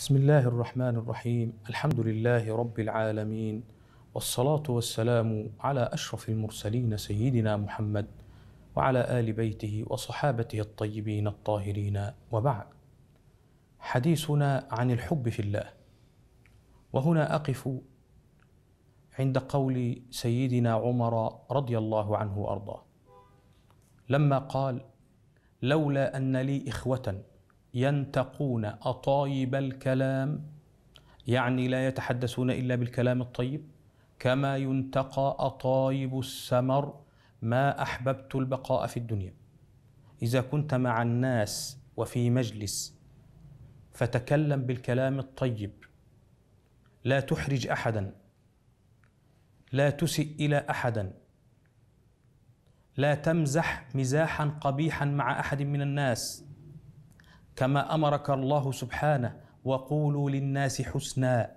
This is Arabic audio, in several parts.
بسم الله الرحمن الرحيم الحمد لله رب العالمين والصلاة والسلام على أشرف المرسلين سيدنا محمد وعلى آل بيته وصحابته الطيبين الطاهرين وبعد حديثنا عن الحب في الله وهنا أقف عند قول سيدنا عمر رضي الله عنه وأرضاه لما قال لولا أن لي إخوةً ينتقون أطايب الكلام يعني لا يتحدثون إلا بالكلام الطيب كما ينتقى أطايب السمر ما أحببت البقاء في الدنيا إذا كنت مع الناس وفي مجلس فتكلم بالكلام الطيب لا تحرج أحدا لا تسئ إلى أحدا لا تمزح مزاحا قبيحا مع أحد من الناس كما امرك الله سبحانه وقولوا للناس حسنا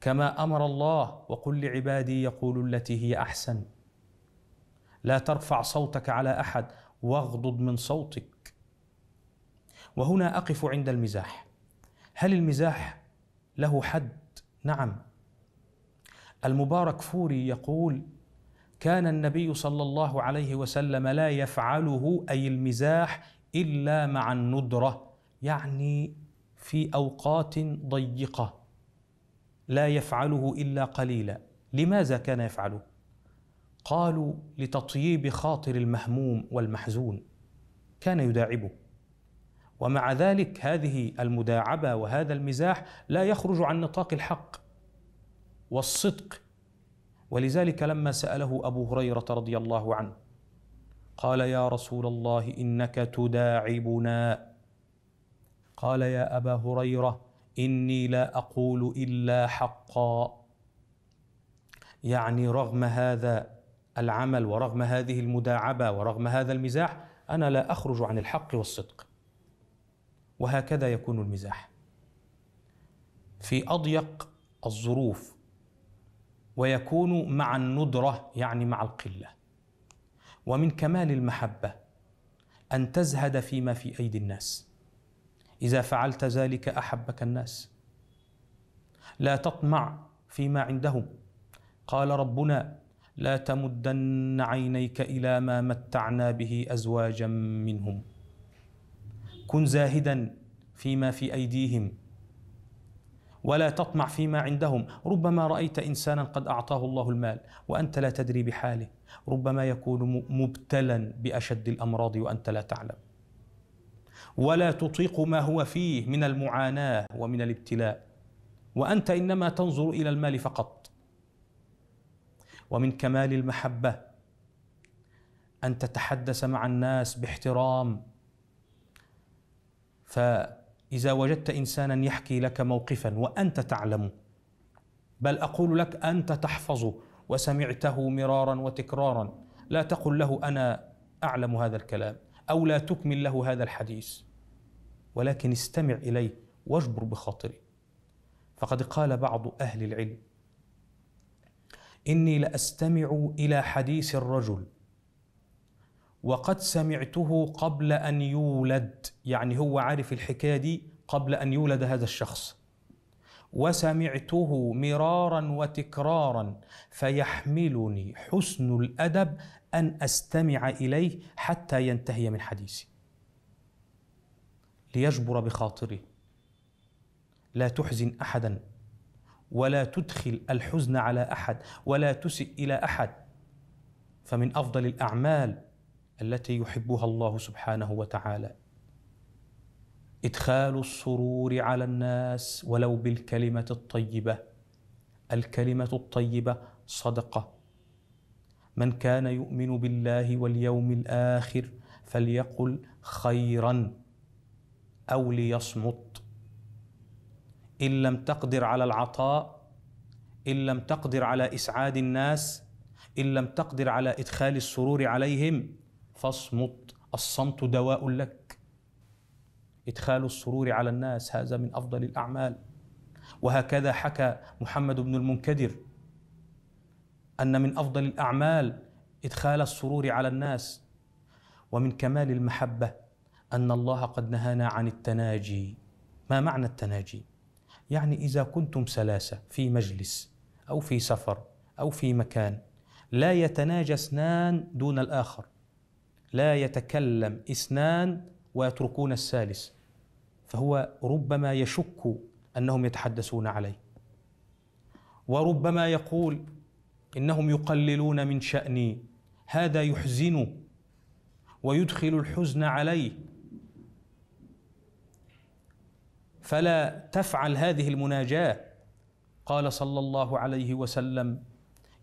كما امر الله وقل لعبادي يقولوا التي هي احسن لا ترفع صوتك على احد واغضض من صوتك وهنا اقف عند المزاح هل المزاح له حد نعم المبارك فوري يقول كان النبي صلى الله عليه وسلم لا يفعله اي المزاح إلا مع الندرة يعني في أوقات ضيقة لا يفعله إلا قليلا لماذا كان يفعله؟ قالوا لتطييب خاطر المهموم والمحزون كان يداعبه ومع ذلك هذه المداعبة وهذا المزاح لا يخرج عن نطاق الحق والصدق ولذلك لما سأله أبو هريرة رضي الله عنه قال يا رسول الله انك تداعبنا قال يا ابا هريره اني لا اقول الا حقا يعني رغم هذا العمل ورغم هذه المداعبه ورغم هذا المزاح انا لا اخرج عن الحق والصدق وهكذا يكون المزاح في اضيق الظروف ويكون مع الندره يعني مع القله ومن كمال المحبه ان تزهد فيما في ايدي الناس اذا فعلت ذلك احبك الناس لا تطمع فيما عندهم قال ربنا لا تمدن عينيك الى ما متعنا به ازواجا منهم كن زاهدا فيما في ايديهم ولا تطمع فيما عندهم ربما رأيت إنسانا قد أعطاه الله المال وأنت لا تدري بحاله ربما يكون مبتلا بأشد الأمراض وأنت لا تعلم ولا تطيق ما هو فيه من المعاناة ومن الابتلاء وأنت إنما تنظر إلى المال فقط ومن كمال المحبة أن تتحدث مع الناس باحترام ف اذا وجدت انسانا يحكي لك موقفا وانت تعلم بل اقول لك انت تحفظه وسمعته مرارا وتكرارا لا تقل له انا اعلم هذا الكلام او لا تكمل له هذا الحديث ولكن استمع اليه واجبر بخاطره فقد قال بعض اهل العلم اني لاستمع الى حديث الرجل وقد سمعته قبل ان يولد يعني هو عارف الحكايه دي قبل ان يولد هذا الشخص وسمعته مرارا وتكرارا فيحملني حسن الادب ان استمع اليه حتى ينتهي من حديثي ليجبر بخاطري لا تحزن احدا ولا تدخل الحزن على احد ولا تسئ الى احد فمن افضل الاعمال التي يحبها الله سبحانه وتعالى ادخال السرور على الناس ولو بالكلمه الطيبه الكلمه الطيبه صدقه من كان يؤمن بالله واليوم الاخر فليقل خيرا او ليصمت ان لم تقدر على العطاء ان لم تقدر على اسعاد الناس ان لم تقدر على ادخال السرور عليهم فاصمت الصمت دواء لك إدخال السرور على الناس هذا من أفضل الأعمال وهكذا حكى محمد بن المنكدر أن من أفضل الأعمال إدخال السرور على الناس ومن كمال المحبة أن الله قد نهانا عن التناجي ما معنى التناجي؟ يعني إذا كنتم ثلاثة في مجلس أو في سفر أو في مكان لا يتناجى اثنان دون الآخر لا يتكلم اثنان ويتركون الثالث فهو ربما يشك انهم يتحدثون عليه وربما يقول انهم يقللون من شاني هذا يحزنه ويدخل الحزن عليه فلا تفعل هذه المناجاه قال صلى الله عليه وسلم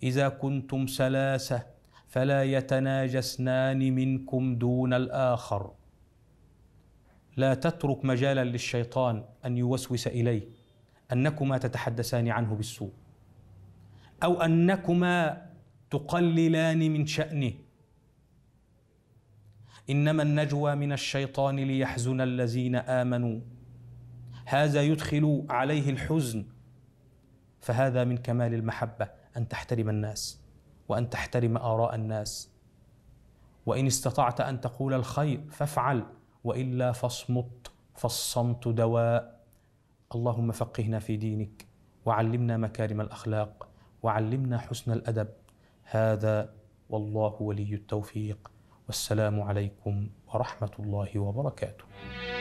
اذا كنتم ثلاثه فلا يتناجسنان منكم دون الاخر لا تترك مجالا للشيطان ان يوسوس اليه انكما تتحدثان عنه بالسوء او انكما تقللان من شانه انما النجوى من الشيطان ليحزن الذين امنوا هذا يدخل عليه الحزن فهذا من كمال المحبه ان تحترم الناس وان تحترم اراء الناس وان استطعت ان تقول الخير فافعل والا فاصمت فالصمت دواء اللهم فقهنا في دينك وعلمنا مكارم الاخلاق وعلمنا حسن الادب هذا والله ولي التوفيق والسلام عليكم ورحمه الله وبركاته